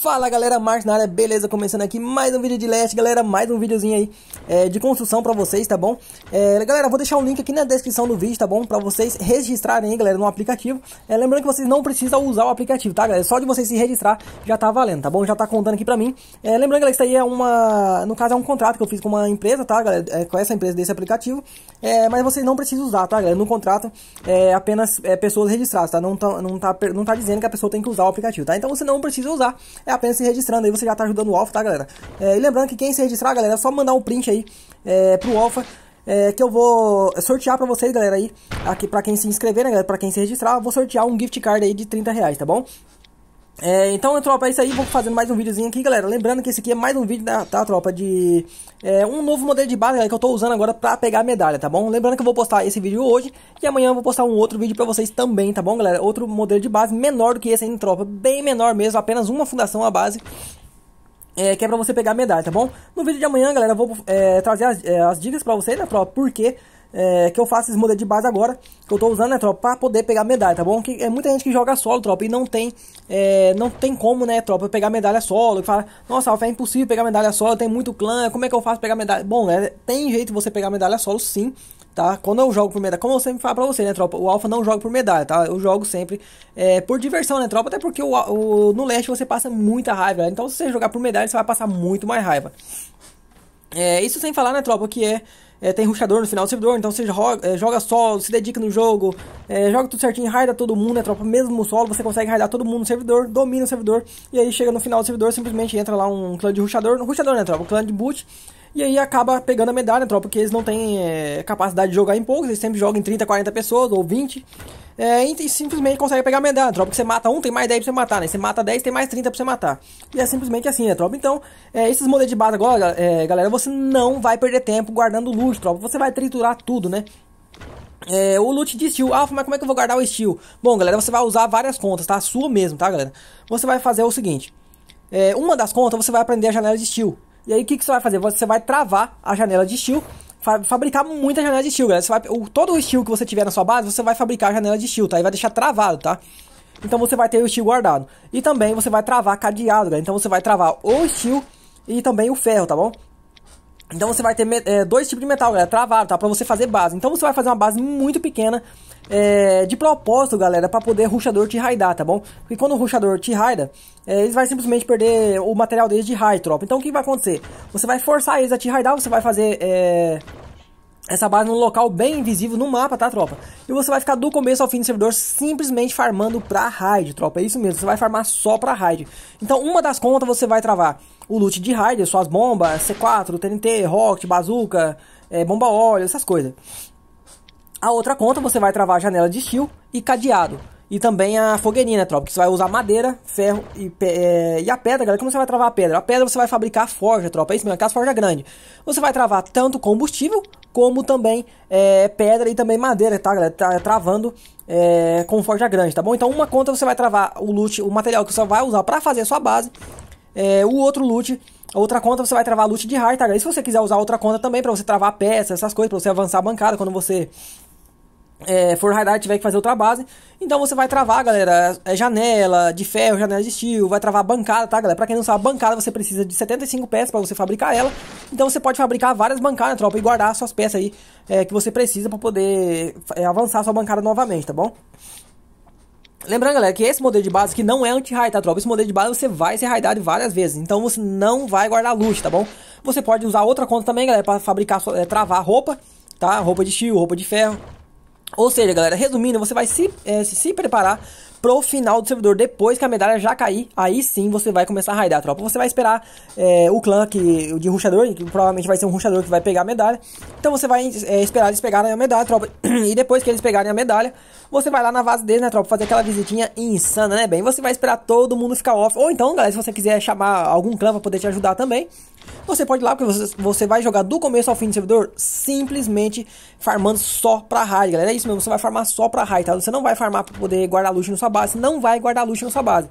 Fala galera, Marcos na área, beleza? Começando aqui mais um vídeo de leste, galera, mais um videozinho aí é, de construção pra vocês, tá bom? É, galera, vou deixar um link aqui na descrição do vídeo, tá bom? Pra vocês registrarem aí, galera, no aplicativo. É, lembrando que vocês não precisam usar o aplicativo, tá, galera? É só de vocês se registrar já tá valendo, tá bom? Já tá contando aqui pra mim. É, lembrando, galera, que isso aí é uma... No caso, é um contrato que eu fiz com uma empresa, tá, galera? É, com essa empresa desse aplicativo. mas vocês não precisam usar, tá, galera? No contrato, é apenas pessoas registradas, tá? Não tá, não, tá, não tá dizendo que a pessoa tem que usar o aplicativo, tá? Então você não precisa usar é apenas se registrando. Aí você já está ajudando o Alpha, tá, galera? É, e lembrando que quem se registrar, galera, é só mandar um print aí é, pro Alpha. É, que eu vou sortear pra vocês, galera, aí, aqui pra quem se inscrever, né, galera, pra quem se registrar, vou sortear um gift card aí de 30 reais, tá bom? É, então, tropa, é isso aí. Vou fazendo mais um videozinho aqui, galera. Lembrando que esse aqui é mais um vídeo da tá, tropa de é, um novo modelo de base galera, que eu tô usando agora pra pegar medalha, tá bom? Lembrando que eu vou postar esse vídeo hoje e amanhã eu vou postar um outro vídeo pra vocês também, tá bom, galera? Outro modelo de base menor do que esse aí, tropa. Bem menor mesmo, apenas uma fundação a base. É, que é pra você pegar medalha, tá bom? No vídeo de amanhã, galera, eu vou é, trazer as, é, as dicas pra vocês, né, tropa? Porque é, que eu faço esse modelo de base agora, que eu tô usando, né, tropa, pra poder pegar medalha, tá bom? Que é muita gente que joga solo, tropa, e não tem, é, não tem como, né, tropa, pegar medalha solo, que fala, nossa, Alpha é impossível pegar medalha solo, tem muito clã, como é que eu faço pegar medalha? Bom, né, tem jeito de você pegar medalha solo, sim, tá? Quando eu jogo por medalha, como eu sempre falo pra você, né, tropa? O Alpha não joga por medalha, tá? Eu jogo sempre é, por diversão, né, tropa? Até porque o, o, no leste você passa muita raiva, né? então se você jogar por medalha, você vai passar muito mais raiva. É, isso sem falar, né, tropa, que é é, tem ruxador no final do servidor, então você joga, é, joga solo, se dedica no jogo, é, joga tudo certinho, raida todo mundo, é tropa mesmo solo, você consegue raidar todo mundo no servidor, domina o servidor, e aí chega no final do servidor, simplesmente entra lá um clã de ruxador, não ruxador né, tropa, um clã de boot, e aí acaba pegando a medalha, né, tropa, porque eles não têm é, capacidade de jogar em poucos, eles sempre jogam em 30, 40 pessoas, ou 20, é, e simplesmente consegue pegar a medalha. Tropa que você mata um, tem mais 10 pra você matar, né? Você mata 10, tem mais 30 pra você matar. E é simplesmente assim, né, tropa? Então, é, esses modelos de base agora, é, galera, você não vai perder tempo guardando loot, tropa. Você vai triturar tudo, né? É, o loot de steel. Ah, mas como é que eu vou guardar o steel? Bom, galera, você vai usar várias contas, tá? A sua mesmo, tá, galera? Você vai fazer o seguinte. É, uma das contas, você vai aprender a janela de steel. E aí, o que, que você vai fazer? Você vai travar a janela de steel fa fabricar muita janela de steel, galera. Você vai, o, todo o steel que você tiver na sua base, você vai fabricar a janela de steel, tá? E vai deixar travado, tá? Então você vai ter o steel guardado. E também você vai travar cadeado, galera. Então você vai travar o steel e também o ferro, tá bom? Então você vai ter é, dois tipos de metal, galera, travado, tá? Pra você fazer base. Então você vai fazer uma base muito pequena é, de propósito, galera, para poder o ruxador te raidar, tá bom? Porque quando o ruxador te raida, é, eles vão simplesmente perder o material deles de raid, tropa. Então o que vai acontecer? Você vai forçar eles a te raidar, você vai fazer é, essa base num local bem invisível no mapa, tá, tropa? E você vai ficar do começo ao fim do servidor simplesmente farmando pra raid, tropa. É isso mesmo, você vai farmar só pra raid. Então uma das contas você vai travar o loot de raid, suas bombas, C4, TNT, rocket, bazooka, é, bomba óleo, essas coisas. A outra conta você vai travar a janela de steel e cadeado. E também a fogueirinha, né, tropa? Que você vai usar madeira, ferro e, é, e a pedra, galera. Como você vai travar a pedra? A pedra você vai fabricar forja, tropa. É isso mesmo, aquelas forja grande. Você vai travar tanto combustível, como também é, pedra e também madeira, tá, galera? Tá é, travando é, com forja grande, tá bom? Então, uma conta você vai travar o loot, o material que você vai usar para fazer a sua base. o outro loot, a outra conta você vai travar loot de hard, tá, galera? E se você quiser usar outra conta também para você travar peças, essas coisas, para você avançar a bancada quando você é, for highlight tiver que fazer outra base. Então você vai travar, galera, é, é janela de ferro, janela de estilo, vai travar bancada, tá, galera? Pra quem não sabe, bancada você precisa de 75 peças para você fabricar ela. Então você pode fabricar várias bancadas, tropa, e guardar suas peças aí é, que você precisa para poder é, avançar sua bancada novamente, tá bom? Lembrando, galera, que esse modelo de base que não é anti-raid, tá, tropa? Esse modelo de base você vai ser raidado várias vezes, então você não vai guardar luz, tá bom? Você pode usar outra conta também, galera, para fabricar, é, travar roupa, tá? Roupa de estilo, roupa de ferro, ou seja, galera, resumindo, você vai se, é, se preparar pro final do servidor. Depois que a medalha já cair, aí sim você vai começar a raidar, tropa. Você vai esperar é, o clã que, de ruxador, que provavelmente vai ser um ruxador que vai pegar a medalha. Então você vai é, esperar eles pegarem a medalha, tropa. E depois que eles pegarem a medalha, você vai lá na base deles, né, tropa, fazer aquela visitinha insana, né, bem? Você vai esperar todo mundo ficar off. Ou então, galera, se você quiser chamar algum clã pra poder te ajudar também, você pode ir lá, porque você, você vai jogar do começo ao fim do servidor simplesmente farmando só pra raid, galera. É isso mesmo, você vai farmar só pra raid, tá? Você não vai farmar pra poder guardar luxo na sua sua base. Você não vai guardar loot na sua base.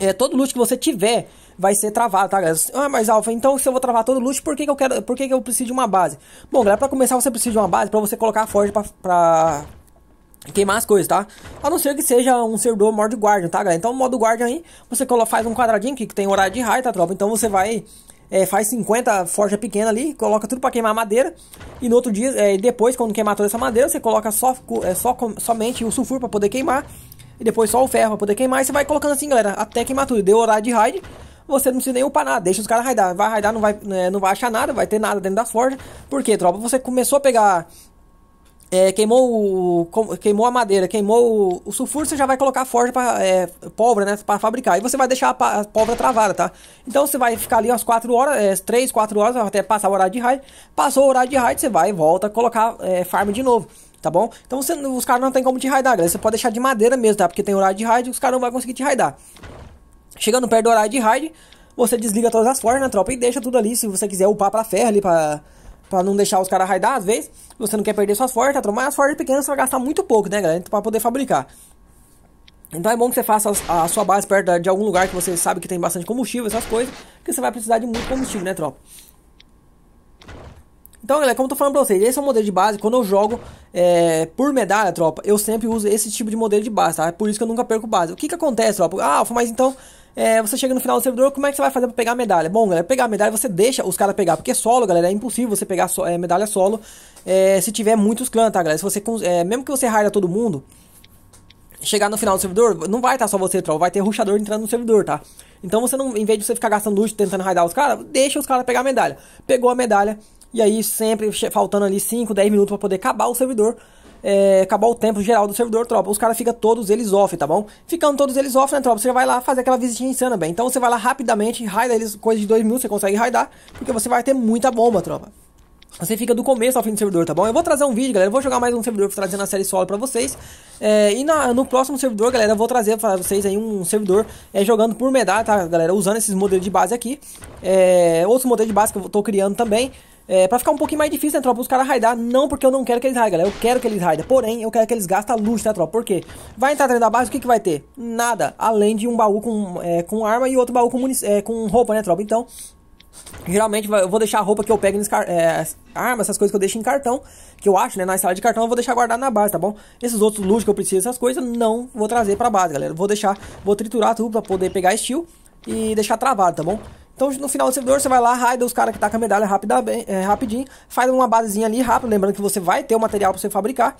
É, todo loot que você tiver vai ser travado, tá, galera? Ah, mas Alfa, então se eu vou travar todo o loot, por que, que eu quero. Por que, que eu preciso de uma base? Bom, galera, pra começar você precisa de uma base pra você colocar a forja pra. pra queimar as coisas, tá? A não ser que seja um servidor modo guardian, tá, galera? Então, modo guardian aí, você faz um quadradinho que tem horário de raio, tá, tropa? Então, você vai... É, faz 50 forja pequena ali, coloca tudo para queimar madeira e no outro dia, é, depois quando queimar toda essa madeira, você coloca só, é, só somente o sulfuro para poder queimar e depois só o ferro pra poder queimar. E você vai colocando assim, galera, até queimar tudo. Deu horário de raid, você não precisa nem upar nada. Deixa os caras raidar. Vai raidar, não vai, né, não vai achar nada, vai ter nada dentro das forjas. Por quê, tropa? Você começou a pegar... É, queimou o, queimou a madeira, queimou o, o sulfuro, você já vai colocar a forja para é, pólvora, né, para fabricar. E você vai deixar a, a pólvora travada, tá? Então você vai ficar ali umas 4 horas, é, 3, 4 horas até passar o horário de raid. Passou o horário de raid, você vai e volta a colocar é, farm de novo tá bom? Então você, os caras não tem como te raidar, galera. Você pode deixar de madeira mesmo, tá? Porque tem horário de raid, os caras não vão conseguir te raidar. Chegando perto do horário de raid, você desliga todas as forjas né, tropa e deixa tudo ali. Se você quiser upar pra ferro ali, pra, pra não deixar os caras raidar às vezes, você não quer perder suas forjas, tá? Tropa? Mas as forjas pequenas você vai gastar muito pouco, né, galera? Pra poder fabricar. Então é bom que você faça a, a sua base perto de algum lugar que você sabe que tem bastante combustível, essas coisas, porque você vai precisar de muito combustível, né, tropa? Então, galera, como eu tô falando pra vocês, esse é o modelo de base. Quando eu jogo é, por medalha, tropa, eu sempre uso esse tipo de modelo de base, tá? É por isso que eu nunca perco base. O que que acontece, tropa? Ah, Alfa, mas então... É, você chega no final do servidor, como é que você vai fazer pra pegar a medalha? Bom, galera, pegar a medalha você deixa os caras pegar, porque solo, galera, é impossível você pegar so, é, medalha solo é, se tiver muitos clãs, tá, galera? Se você, é, mesmo que você raida todo mundo, chegar no final do servidor, não vai estar tá só você, tropa, vai ter ruxador entrando no servidor, tá? Então você não, em vez de você ficar gastando luxo tentando raidar os caras, deixa os caras pegar a medalha. Pegou a medalha, e aí sempre faltando ali 5, 10 minutos para poder acabar o servidor. É, acabar o tempo geral do servidor, tropa. Os caras ficam todos eles off, tá bom? Ficando todos eles off, né, tropa? Você vai lá fazer aquela visitinha insana, bem. Então você vai lá rapidamente, raida eles, coisa de 2 minutos, você consegue raidar, porque você vai ter muita bomba, tropa você fica do começo ao fim do servidor, tá bom? Eu vou trazer um vídeo, galera. Eu vou jogar mais um servidor trazendo a série solo pra vocês. É, e na, no próximo servidor, galera, eu vou trazer pra vocês aí um servidor é, jogando por medalha, tá, galera? Usando esses modelos de base aqui. É, outros modelos de base que eu tô criando também. É, pra ficar um pouquinho mais difícil, né, tropa? Os caras raidar, não porque eu não quero que eles raidem, galera. Eu quero que eles raidem. Porém, eu quero que eles gastem a luz, tá, tropa? Por quê? Vai entrar dentro da base, o que, que vai ter? Nada. Além de um baú com, é, com arma e outro baú com, é, com roupa, né, tropa? Então, Geralmente eu vou deixar a roupa que eu pego, é, armas, essas coisas que eu deixo em cartão, que eu acho, né, na sala de cartão, eu vou deixar guardado na base, tá bom? Esses outros loot que eu preciso, essas coisas, não vou trazer pra base, galera. Vou deixar, vou triturar tudo pra poder pegar steel e deixar travado, tá bom? Então no final do servidor você vai lá, raida os caras que tá com a medalha rapida, é, rapidinho, faz uma basezinha ali rápido, lembrando que você vai ter o material pra você fabricar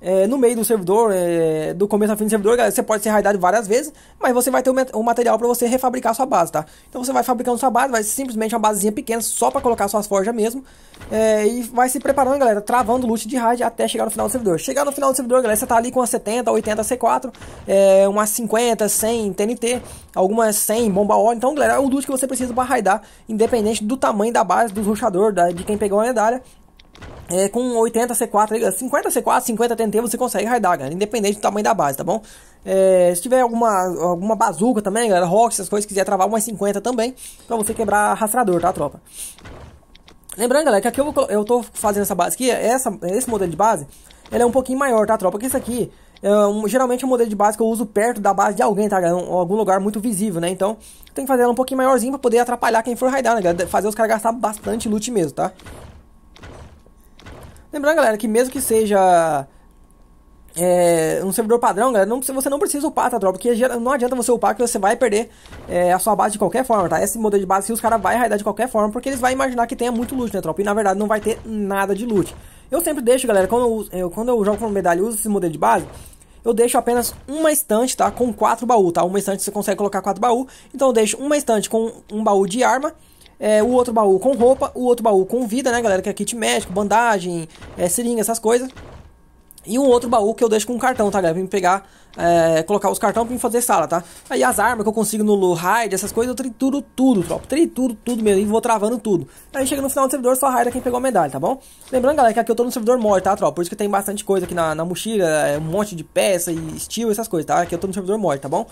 é, no meio do servidor, é, do começo ao fim do servidor, você pode ser raidado várias vezes, mas você vai ter o um material para você refabricar sua base, tá? Então você vai fabricando sua base, vai simplesmente uma basezinha pequena só para colocar suas forjas mesmo, é, e vai se preparando, galera, travando o loot de raid até chegar no final do servidor. Chegar no final do servidor, galera, você tá ali com uma 70, 80 C4, é, umas 50, 100 TNT, algumas 100 bomba óleo, então, galera, é o loot que você precisa para raidar, independente do tamanho da base, do ruxador, da, de quem pegou a lendária, é, com 80 C4, 50 C4, 50 TNT você consegue raidar, galera, independente do tamanho da base, tá bom? É, se tiver alguma, alguma bazuca também, galera, rock, essas coisas, quiser travar umas 50 também, pra você quebrar rastrador, tá, tropa? Lembrando, galera, que aqui eu, vou, eu tô fazendo essa base aqui, essa, esse modelo de base, ele é um pouquinho maior, tá, tropa? Porque isso aqui, é um, geralmente é um modelo de base que eu uso perto da base de alguém, tá, galera? Um, algum lugar muito visível, né? Então, tem que fazer ela um pouquinho maiorzinho pra poder atrapalhar quem for raidar, né, galera? Fazer os caras gastar bastante loot mesmo, tá? Lembrando, galera, que mesmo que seja é, um servidor padrão, galera, não, você não precisa upar, tá, Porque não adianta você upar que você vai perder é, a sua base de qualquer forma, tá? Esse modelo de base que os caras vão raidar de qualquer forma, porque eles vão imaginar que tenha muito loot, né, tropa? E na verdade não vai ter nada de loot. Eu sempre deixo, galera, quando eu, eu quando eu jogo com medalha e uso esse modelo de base, eu deixo apenas uma estante, tá? Com quatro baús, tá? Uma estante você consegue colocar quatro baús. Então eu deixo uma estante com um baú de arma é, o outro baú com roupa, o outro baú com vida, né, galera? Que é kit médico, bandagem, é, seringa, essas coisas. E um outro baú que eu deixo com cartão, tá, galera? Pra me pegar, é, colocar os cartões pra me fazer sala, tá? Aí as armas que eu consigo no raid, essas coisas, eu trituro tudo, tropa. Trituro tudo mesmo e vou travando tudo. Aí chega no final do servidor, só raida é quem pegou a medalha, tá bom? Lembrando, galera, que aqui eu tô no servidor mod, tá, tropa? Por isso que tem bastante coisa aqui na, na mochila, é, um monte de peça e steel, essas coisas, tá? Aqui eu tô no servidor mod, tá bom?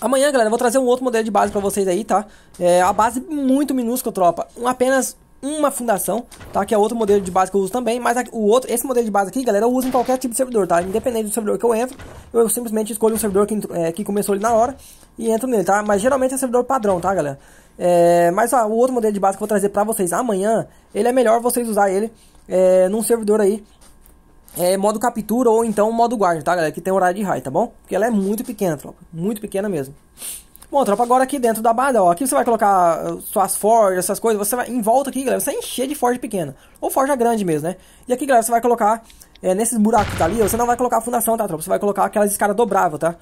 Amanhã, galera, eu vou trazer um outro modelo de base para vocês aí, tá? É a base muito minúscula, tropa. Um, apenas uma fundação, tá? Que é outro modelo de base que eu uso também, mas o outro, esse modelo de base aqui, galera, eu uso em qualquer tipo de servidor, tá? Independente do servidor que eu entro, eu simplesmente escolho um servidor que, é, que começou ali na hora e entro nele, tá? Mas geralmente é servidor padrão, tá, galera? É, mas ó, o outro modelo de base que eu vou trazer pra vocês amanhã, ele é melhor vocês usar ele é, num servidor aí é, modo captura ou então modo guarda, tá, galera? Que tem horário de raio, tá bom? Porque ela é muito pequena, tropa. Muito pequena mesmo. Bom, tropa, agora aqui dentro da base, ó. Aqui você vai colocar uh, suas forjas, essas coisas. Você vai em volta aqui, galera. Você encher de forja pequena. Ou forja grande mesmo, né? E aqui, galera, você vai colocar... É, nesses buracos tá ali, você não vai colocar a fundação, tá, tropa? Você vai colocar aquelas escadas dobráveis, tá?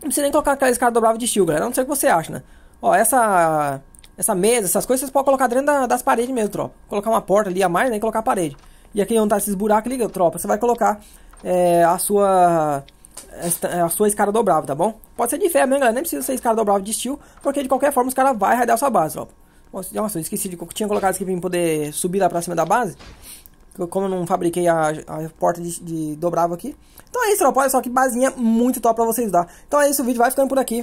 Não precisa nem colocar aquelas escadas dobráveis de estilo, galera. Não sei o que você acha, né? Ó, essa... Essa mesa, essas coisas, você pode colocar dentro da, das paredes mesmo, tropa. Colocar uma porta ali a mais, né? colocar a parede. E aqui onde tá esses buracos, liga, tropa, você vai colocar é, a sua a sua escada dobrável, tá bom? Pode ser de ferro mesmo, galera, nem precisa ser escada dobrável de steel, porque de qualquer forma os caras vão a sua base, tropa. Nossa, eu esqueci de eu tinha colocado isso aqui pra poder subir lá pra cima da base. Como eu não fabriquei a, a porta de, de dobrável aqui. Então é isso, tropa. Olha só que basinha muito top pra vocês dar. Então é isso, o vídeo vai ficando por aqui.